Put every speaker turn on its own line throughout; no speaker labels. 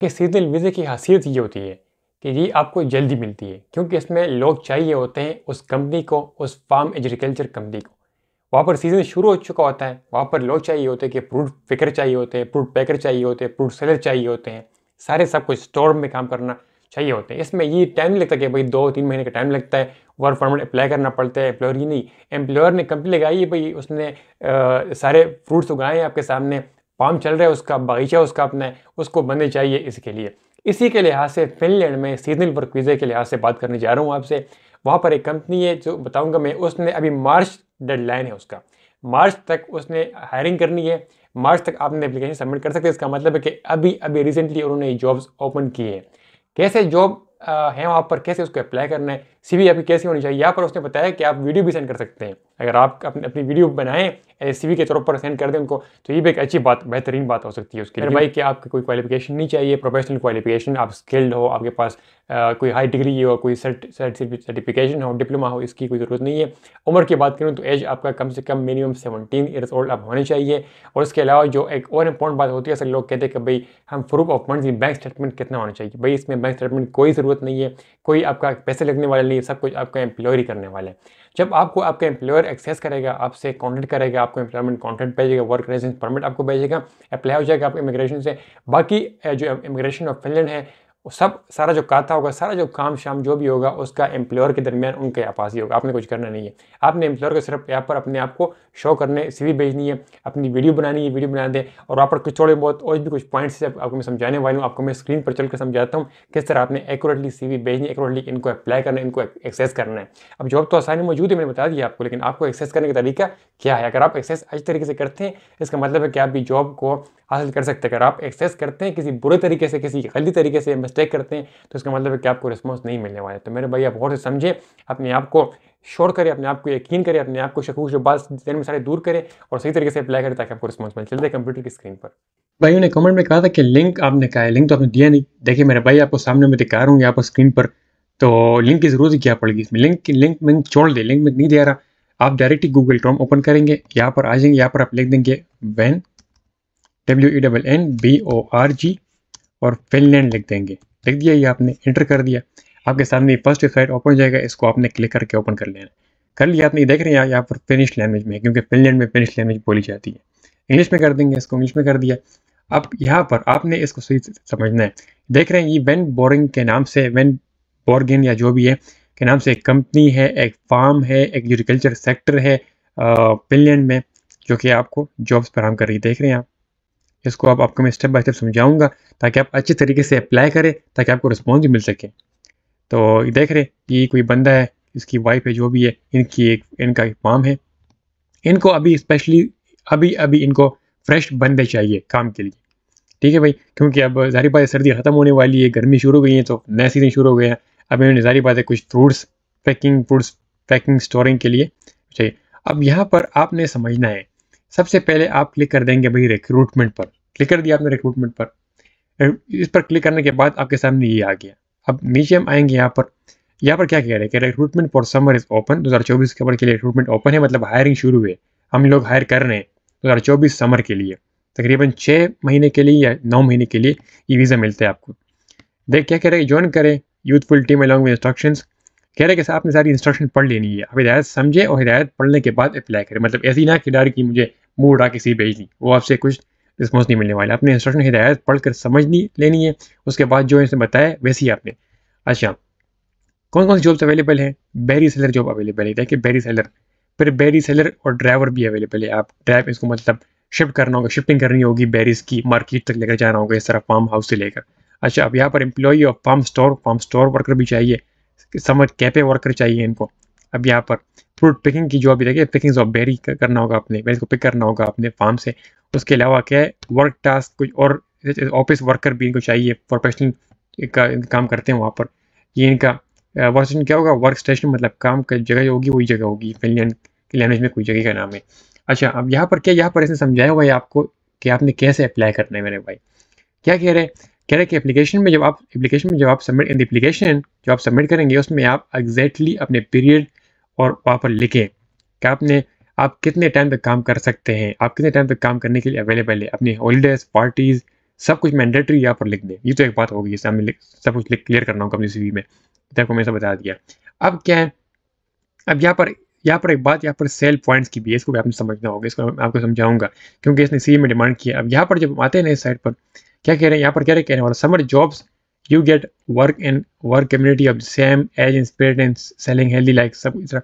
कि सीजनल वीज़े की खासियत ये होती है कि ये आपको जल्दी मिलती है क्योंकि इसमें लोग चाहिए होते हैं उस कंपनी को उस फार्म एग्रीकल्चर कंपनी को वहाँ पर सीज़न शुरू हो चुका होता है वहाँ पर लोग चाहिए होते हैं कि फ्रूट पिकर चाहिए होते हैं फ्रूट पैकर चाहिए होते हैं फ्रूट सेलर चाहिए होते हैं सारे सब कुछ स्टोर में काम करना चाहिए होते हैं इसमें ये टाइम लगता है कि भाई दो तीन महीने का टाइम लगता है वर्क फॉर्मेट अप्लाई करना पड़ता है एम्प्लॉयर ही नहीं एम्प्लॉयर ने कंपनी लगाई है भाई उसने आ, सारे फ्रूट्स उगाए हैं आपके सामने फार्म चल रहा है उसका बगीचा उसका अपना है उसको बनने चाहिए इसके लिए इसी के लिहाज से फिनलैंड में सीजनल वर्क वीज़े के लिहाज से बात करने जा रहा हूँ आपसे वहाँ पर एक कंपनी है जो बताऊँगा मैं उसने अभी मार्च डेडलाइन है उसका मार्च तक उसने हायरिंग करनी है मार्च तक आपने अप्लीकेशन सबमिट कर सकते हैं इसका मतलब है कि अभी अभी रिसेंटली उन्होंने जॉब्स ओपन किए हैं कैसे जॉब है वहाँ पर कैसे उसको अप्लाई करना है सी आपकी कैसी होनी चाहिए यहाँ पर उसने बताया कि आप वीडियो भी सेंड कर सकते हैं अगर आप अपने अपनी वीडियो बनाएं एस के तौर पर सेंड कर दें उनको तो ये भी एक अच्छी बात बेहतरीन बात हो सकती है उसके लिए भाई कि आपकी कोई क्वालिफिकेशन नहीं चाहिए प्रोफेशनल क्वालिफिकेशन आप स्किल्ड हो आपके पास आ, कोई हाई डिग्री हो कोई सर्टिफिकेशन हो डिप्लोमा हो इसकी कोई ज़रूरत नहीं है उम्र की बात करूँ तो एज आपका कम से कम मिनिमम सेवनटीन ईयर्स ओल्ड आप होने चाहिए और उसके अलावा जो एक और इंपॉर्टेंट बात होती है असल लोग कहते हैं कि भाई हम proof of fund bank statement कितना होना चाहिए भाई इसमें बैंक स्टेटमेंट कोई ज़रूरत नहीं है कोई आपका पैसे लगने वाला नहीं ये सब कुछ आपका एम्प्लॉयर ही करने वाले जब आपको आपका एम्प्लॉयर एक्सेस करेगा आपसे कॉन्टेक्ट करेगा आपको एम्प्लॉयमेंट कॉन्टेक्ट भेजेगा वर्क रेजिडेंस परमिट आपको भेजेगा अप्लाई हो जाएगा आपको इमिग्रेशन से बाकी जो इमिग्रेशन ऑफ फिनलैंड है सब सारा जो काता होगा सारा जो काम शाम जो भी होगा उसका एम्प्लॉयर के दरमियान उनके पास ही होगा आपने कुछ करना नहीं है आपने एम्प्लॉयर को सिर्फ यहाँ पर अपने आप को शो करने सीवी भेजनी है अपनी वीडियो बनानी है वीडियो बना दें और वहाँ पर कुछ थोड़े बहुत और भी कुछ पॉइंट्स से आपको मैं समझाने वाली हूँ आपको मैं स्क्रीन पर चल कर समझाता हूँ किस तरह आपने एक्यूरेटली सी भेजनी एकोरेटली इनको अप्लाई करना है इनको एक्सेस करना है अब जॉब तो आसानी मौजूद है मैंने बता दिया आपको लेकिन आपको एक्सेस करने का तरीका क्या है अगर आप एक्सेस अच्छी तरीके से करते हैं इसका मतलब है कि आप भी जॉब को हासिल कर सकते हैं अगर आप एक्सेस करते हैं किसी बुरे तरीके से किसी गलती तरीके से मिस्टेक करते हैं तो इसका मतलब है कि आपको रिस्पॉन्स नहीं मिलने वाला है तो मेरे भाई आप गौर से समझें अपने आप को शोर करें अपने आप को यकीन करें अपने आप को शकूक जो बात जहन में सारे दूर करें और सही तरीके से अप्लाई करें ताकि आपको रिस्पॉन्स मिले चलते कंप्यूटर की स्क्रीन पर भाई ने कमेंट में कहा था कि लिंक आपने कहा है लिंक तो आपने दिया नहीं देखिए मेरे भाई आपको सामने में दिखा रहा हूँ यहाँ पर स्क्रीन पर तो लिंक की जरूरत क्या पड़ेगी इसमें लिंक लिंक में छोड़ दे लिंक में नहीं दे रहा आप डायरेक्टली गूगल क्रोम ओपन करेंगे यहाँ पर आ जाएंगे यहाँ पर आप लिख देंगे van W E double N B O R G और फिनलैंड लिख देंगे लिख दिया ये आपने इंटर कर दिया आपके सामने फर्स्ट वेबसाइट ओपन हो जाएगा इसको आपने क्लिक करके ओपन कर लेना कर लिया आपने देख रहे हैं यहाँ पर फिनिश लैंग्वेज में क्योंकि फिनलैंड में फिनिश लैंग्वेज बोली जाती है इंग्लिश में कर देंगे इसको इंग्लिश में कर दिया अब यहाँ पर आपने इसको सही समझना है देख रहे हैं ये वेन बोरिंग के नाम से वेन बोर्गिन या जो भी है के नाम से एक कंपनी है एक फार्म है एक एग्रीकल्चर सेक्टर है फिनलैंड में जो कि आपको जॉब्स फराम कर रही देख रहे हैं आप इसको आप आपको मैं स्टेप बाय स्टेप समझाऊंगा ताकि आप अच्छे तरीके से अप्लाई करें ताकि आपको रिस्पॉन्स भी मिल सके तो देख रहे ये कोई बंदा है इसकी वाइफ है जो भी है इनकी एक इनका एक फार्म है इनको अभी स्पेशली अभी अभी इनको फ्रेश बंदे चाहिए काम के लिए ठीक है भाई क्योंकि अब जारी बात सर्दी ख़त्म होने वाली है गर्मी शुरू हो गई है तो नए सीज़न शुरू हो गए हैं अब इन्होंने जारी बात है कुछ fruits packing fruits packing storing के लिए चाहिए अब यहाँ पर आपने समझना है सबसे पहले आप क्लिक कर देंगे भाई रिक्रूटमेंट पर क्लिक कर दिया आपने रिक्रूटमेंट पर इस पर क्लिक करने के बाद आपके सामने ये आ गया अब नीचे हम आएंगे यहाँ पर यहाँ पर क्या कह रहे हैं कि recruitment for summer is open 2024 खबर के लिए रिक्रूटमेंट ओपन है मतलब हायरिंग शुरू हुए हम लोग हायर कर रहे हैं दो समर के लिए तकरीबन छः महीने के लिए या नौ महीने के लिए ये वीज़ा मिलता है आपको देख क्या कह रहे हैं ज्वाइन करें youthful team along with instructions कह रहे कि आपने सारी इंस्ट्रक्शन पढ़ लेनी है आप हिदायत समझे और हिदायत पढ़ने के बाद अप्लाई करें मतलब ऐसी ना कि की मुझे मुँह उड़ा किसी भेज दी वो आपसे कुछ रिस्पॉन्स नहीं मिलने वाला आपने इंस्ट्रक्शन हिदायत पढ़ कर समझ लेनी है उसके बाद जो इसने बताया वैसी आपने अच्छा कौन कौन सी जॉब्स अवेलेबल हैं बैरी सेलर जॉब अवेलेबल है देखिए बैरी सेलर फिर बैरी सेलर और ड्राइवर भी अवेलेबल है आप ड्राइव इसको मतलब शिफ्ट करना होगा शिफ्टिंग करनी होगी बैरिस की मार्केट तक लेकर जाना होगा इस तरह फार्म हाउस से लेकर अच्छा अब यहाँ पर एम्प्लॉई और farm store farm store worker भी चाहिए समझ कैपे वर्कर चाहिए इनको अब यहाँ पर फ्रूट पिकिंग की जो अभी देखिए पिकिंग ऑफ बेरी करना होगा अपने बेरी को पिक करना होगा अपने फार्म से उसके अलावा क्या है वर्क टास्क कुछ और ऑफिस वर्कर भी इनको चाहिए प्रोफेशनल का काम करते हैं वहाँ पर ये इनका वर्क स्टेशन क्या होगा वर्क स्टेशन मतलब काम का जगह होगी वही जगह होगी फिनलैंड की लैंग्वेज में कोई जगह का नाम है अच्छा अब यहाँ पर क्या यहाँ पर इसने समझाया हुआ है आपको कि आपने कैसे अप्लाई करना है मेरे भाई क्या कह रहे हैं कह रहे हैं कि एप्लीकेशन में जब आप एप्लीकेशन में जब आप सबमिट इन एप्लीकेशन जो आप सबमिट करेंगे उसमें आप एग्जैक्टली exactly अपने पीरियड और वहाँ पर लिखें कि आपने आप कितने टाइम तक काम कर सकते हैं आप कितने टाइम तक काम करने के लिए अवेलेबल है अपनी हॉलीडेज पार्टीज़ सब कुछ मैंडेटरी यहाँ पर लिख दें ये तो एक बात होगी जिससे हमें सब कुछ क्लियर करना होगा अपनी सी में इतना को मैंने सब बता दिया अब क्या है अब यहाँ पर यहाँ पर एक बात यहाँ पर सेल पॉइंट्स की भी है इसको भी आपने समझना होगा इसको आपको समझाऊंगा क्योंकि इसने सी में डिमांड किया अब यहाँ पर जब आते हैं इस साइड पर क्या कह रहे हैं यहाँ पर क्या रहे कहने वाला summer jobs you get work in work community of same age in spirit selling healthy like सब इस तरह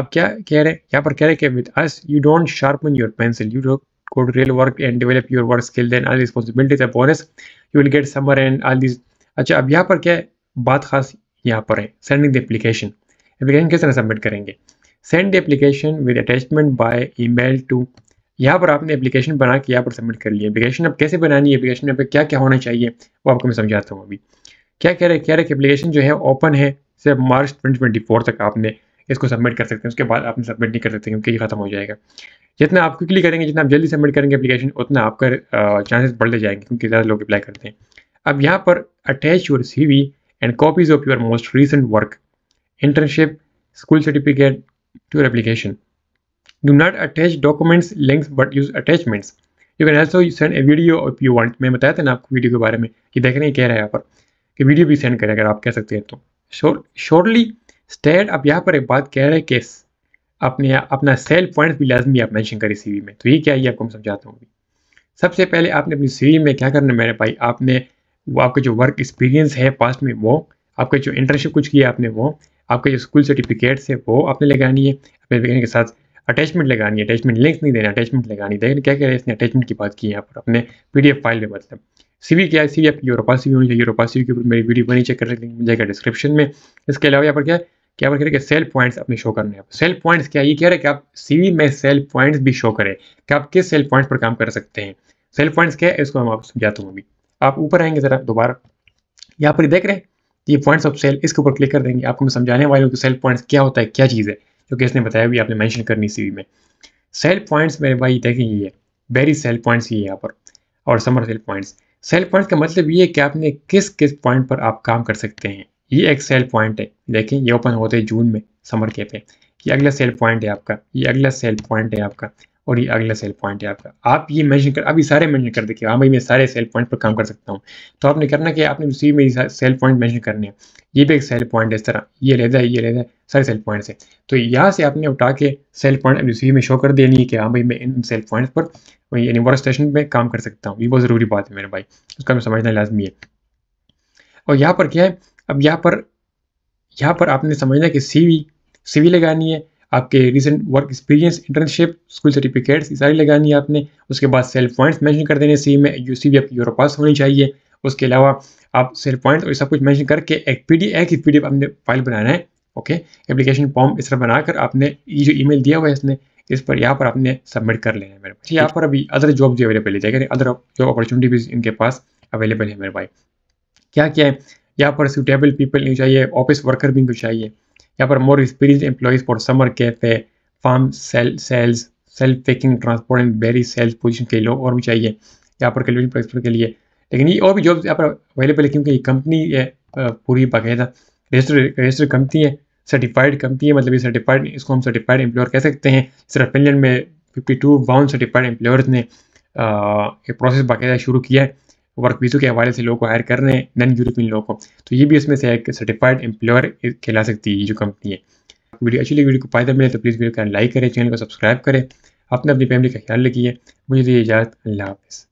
अब क्या कह रहे हैं यहाँ पर कह रहे हैं with us you don't sharpen your pencil you do don't could real work and develop your work skill then all responsibilities a bonus you will get summer and all these अच्छा अब यहाँ पर क्या है बात खास यहाँ पर है सेंडिंग द एप्लीकेशन एप्लीकेशन किस तरह सबमिट करेंगे send application with attachment by email to यहाँ पर आपने एप्लीकेशन बना के यहाँ पर सबमिट कर लिया एप्लीकेशन अब कैसे बनानी है एप्लीकेशन में क्या क्या होना चाहिए वो आपको मैं समझाता हूँ अभी क्या कह रहे कह रहे एप्लीकेशन जो है ओपन है सिर्फ मार्च ट्वेंटी तक आपने इसको सबमिट कर सकते हैं उसके बाद आपने सबमिट नहीं कर सकते क्योंकि ये खत्म हो जाएगा जितना आप क्विकली करेंगे जितना आप जल्दी सबमिट करेंगे एप्लीकेशन उतना आपका चांसेस बढ़ते जाएंगे क्योंकि ज़्यादा लोग अप्लाई करते हैं अब यहाँ पर attach your C and copies of your most recent work internship school certificate to your application. Do not attach documents, links, but use attachments. You can also send a video if you want. मैं बताया था ना आपको video के बारे में कि देखने कह रहा है यहाँ पर कि वीडियो भी सेंड करें अगर आप कह सकते हैं तो शोर्टली स्टेट अब यहाँ पर एक बात कह रहे हैं कि अपने अपना सेल पॉइंट भी लाजमी आप मैंशन करें सीवी में तो ये क्या है आपको मैं समझाता हूँ सबसे पहले आपने अपनी सीवी में क्या करना मेरे भाई आपने वो आपका जो वर्क एक्सपीरियंस है पास्ट में वो आपका जो इंटर्नशिप कुछ किया आपने वो आपके जो स्कूल सर्टिफिकेट्स है वो आपने लगानी है अपने के साथ अटैचमेंट लगानी है अटैचमेंट लिंक नहीं देना अटैचमेंट लगानी देखें क्या कह रहे हैं इसने अटैचमेंट की बात की है यहाँ पर अपने पी फाइल में मतलब सीवी क्या है सीवी आपकी यूरोपा सीवी होनी चाहिए यूरोपा सीवी के ऊपर मेरी वीडियो बनी चेक कर लिंक मिल जाएगा डिस्क्रिप्शन में इसके अलावा यहाँ पर क्या क्या पर करें सेल पॉइंट्स अपने शो करने हैं सेल पॉइंट्स क्या ये कह रहे हैं कि आप सीवी में सेल पॉइंट्स भी शो करें कि आप किस सेल पॉइंट्स पर काम कर सकते हैं सेल पॉइंट्स क्या है इसको हम आपको समझाता हूँ अभी आप ऊपर आएंगे ज़रा दोबारा यहाँ पर देख रहे हैं ये पॉइंट्स ऑफ सेल इसके ऊपर क्लिक कर देंगे आपको मैं समझाने वाले कि सेल पॉइंट्स क्या होता है क्या चीज़ है जो कि इसने बताया भी आपने मैंशन करनी सी में सेल पॉइंट्स मेरे भाई देखें ये बेरी सेल पॉइंट्स ये यहाँ पर और summer sale points sale points का मतलब ये है कि आपने किस किस पॉइंट पर आप काम कर सकते हैं ये एक सेल पॉइंट है देखें ये ओपन होते हैं जून में समर के पे ये अगला सेल पॉइंट है आपका ये अगला सेल पॉइंट है आपका और ये अगला सेल पॉइंट है आपका आप ये मेंशन कर अभी सारे मेंशन कर देखिए हाँ भाई मैं सारे सेल पॉइंट पर काम कर सकता हूँ तो आपने करना कि आपने उसी में सेल पॉइंट मेंशन करने हैं ये भी एक सेल पॉइंट है इस तरह ये लेदा है ये लेदा है सारे सेल पॉइंट्स है तो यहाँ से आपने उठा के सेल पॉइंट रिसीव में शो कर देनी है कि हाँ भाई मैं इन सेल पॉइंट पर यानी वर्क स्टेशन पर काम कर सकता हूँ ये बहुत ज़रूरी बात है मेरे भाई उसका हमें समझना लाजमी है और यहाँ पर क्या है अब यहाँ पर यहाँ पर आपने समझना कि सी वी लगानी है आपके recent work experience internship school certificates ये सारी लगानी है आपने उसके बाद सेल पॉइंट्स मेंशन कर देने सी में यू सी भी आपकी यूरोपास होनी चाहिए उसके अलावा आप सेल पॉइंट और सब कुछ मेंशन करके एक पी डी एक पी डी एफ आपने फाइल बनाना है ओके एप्लीकेशन फॉर्म इस तरह बनाकर आपने ये जो मेल दिया हुआ है इसने इस पर यहाँ पर आपने सबमिट कर लेना है मेरे पास यहाँ पर अभी अदर जॉब भी अवेलेबल है जाएगा अदर जॉब अपॉर्चुनिटी भी इनके पास अवेलेबल है मेरे भाई क्या क्या है यहाँ पर सूटेबल पीपल नहीं चाहिए ऑफिस वर्कर भी इनको चाहिए यहाँ पर more experience employees for summer cafe farm sale sales self packing transport and berry sales position के लोग और भी चाहिए यहाँ पर कैलकुलेशन के लिए लेकिन ये और भी जॉब यहाँ पर अवेलेबल है क्योंकि ये कंपनी है पूरी बाकायदा रजिस्टर रजिस्टर कंपनी है सर्टिफाइड कंपनी है मतलब ये सर्टिफाइड इसको हम सर्टिफाइड एम्प्लॉयर कह सकते हैं सिर्फ फिनलैंड में fifty two bound certified employers ने ये प्रोसेस बाकायदा शुरू किया है वर्क वीज़ों के हवाले से लोगों को हायर कर रहे हैं नॉन यूरोपियन लोगों को तो ये भी उसमें से एक सर्टिफाइड एम्प्लॉयर कहला सकती है जो कंपनी है वीडियो अच्छी लगी वीडियो को फायदा मिले तो प्लीज़ वीडियो को लाइक करें चैनल को सब्सक्राइब करें अपने अपनी फैमिली का ख्याल रखिए मुझे तो इजाज़त अल्लाह हाफ़